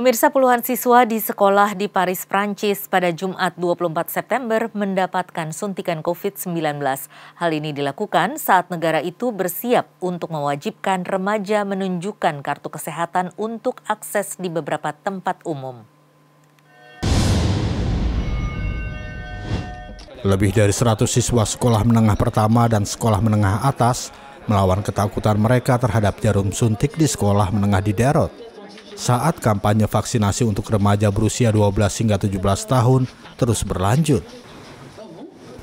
Pemirsa puluhan siswa di sekolah di Paris, Prancis pada Jumat 24 September mendapatkan suntikan COVID-19. Hal ini dilakukan saat negara itu bersiap untuk mewajibkan remaja menunjukkan kartu kesehatan untuk akses di beberapa tempat umum. Lebih dari 100 siswa sekolah menengah pertama dan sekolah menengah atas melawan ketakutan mereka terhadap jarum suntik di sekolah menengah di Derot saat kampanye vaksinasi untuk remaja berusia 12 hingga 17 tahun terus berlanjut.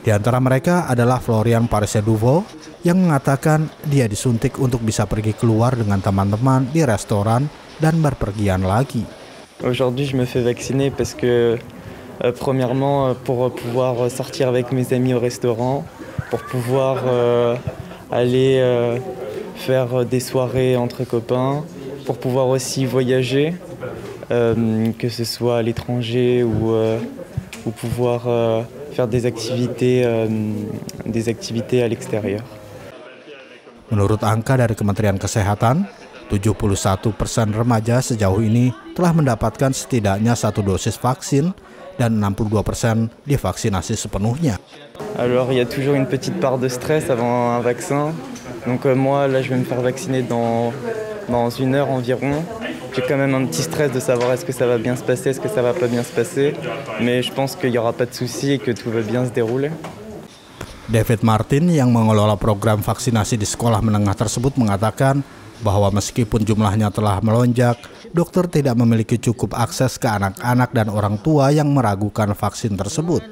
Di antara mereka adalah Florian Pariseduvo yang mengatakan dia disuntik untuk bisa pergi keluar dengan teman-teman di restoran dan berpergian lagi. Aujourd'hui, je me fais vacciner parce que euh, premièrement euh, pour pouvoir sortir avec mes amis au restaurant, pour pouvoir euh, aller faire des soirées entre copains pour pouvoir aussi voyager, euh, que ce soit à l'étranger ou, euh, ou pouvoir euh, faire des activités, euh, des activités à l'extérieur. Menurut angka dari Kementerian Kesehatan, 71 persen remaja sejauh ini telah mendapatkan setidaknya satu dosis vaksin dan 62 persen divaksinasi sepenuhnya. Alors, il y a toujours une petite part de stress avant un vaccin. Donc euh, moi, là, je vais me faire vacciner dans, dans une heure environ. J'ai quand même un petit stress de savoir est-ce que ça va bien se passer, est-ce que ça va pas bien se passer. Mais je pense qu'il n'y aura pas de soucis et que tout va bien se dérouler. David Martin yang mengelola program vaksinasi di sekolah menengah tersebut mengatakan bahwa meskipun jumlahnya telah melonjak, dokter tidak memiliki cukup akses ke anak-anak dan orang tua yang meragukan vaksin tersebut.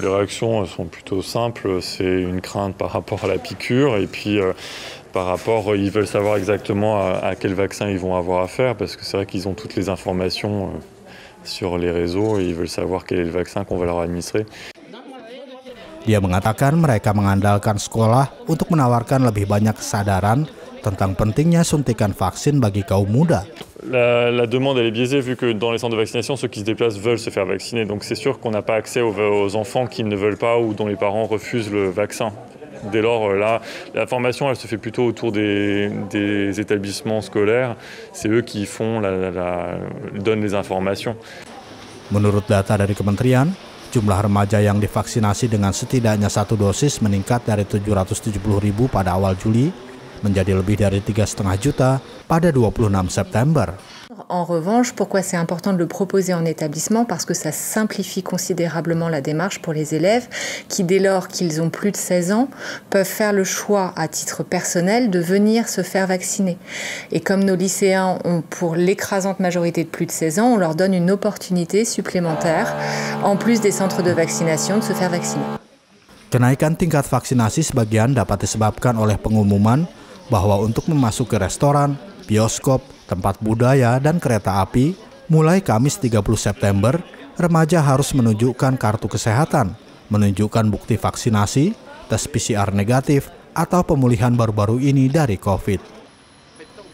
les réactions sont plutôt simples, c'est une crainte par rapport à la piqûre et puis euh, par rapport, euh, ils veulent savoir exactement euh, à, quel vaccin ils vont avoir affaire parce que c'est vrai qu'ils ont toutes les informations sur les réseaux et ils veulent savoir quel est le vaccin qu'on va leur administrer. Dia mengatakan mereka mengandalkan sekolah untuk menawarkan lebih banyak kesadaran tentang pentingnya suntikan vaksin bagi kaum muda la, la, demande elle est biaisée vu que dans les centres de vaccination, ceux qui se déplacent veulent se faire vacciner. Donc c'est sûr qu'on n'a pas accès aux, aux, enfants qui ne veulent pas ou dont les parents refusent le vaccin. Dès lors, euh, là, la formation, elle se fait plutôt autour des, des établissements scolaires. C'est eux qui font, la, la, donnent les informations. Menurut data dari kementerian, jumlah remaja yang divaksinasi dengan setidaknya satu dosis meningkat dari 770 ribu pada awal Juli menjadi lebih dari 3,5 juta September. En revanche, pourquoi c'est important de le proposer en établissement Parce que ça simplifie considérablement la démarche pour les élèves qui, dès lors qu'ils ont plus de 16 ans, peuvent faire le choix à titre personnel de venir se faire vacciner. Et comme nos lycéens ont pour l'écrasante majorité de plus de 16 ans, on leur donne une opportunité supplémentaire, en plus des centres de vaccination, de se faire vacciner. Kenaikan tingkat vaksinasi sebagian dapat disebabkan oleh pengumuman bahwa untuk memasuk restoran, bioskop, tempat budaya, dan kereta api, mulai Kamis 30 September, remaja harus menunjukkan kartu kesehatan, menunjukkan bukti vaksinasi, tes PCR negatif, atau pemulihan baru-baru ini dari COVID.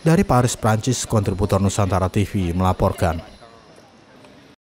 Dari Paris, Prancis, kontributor Nusantara TV melaporkan.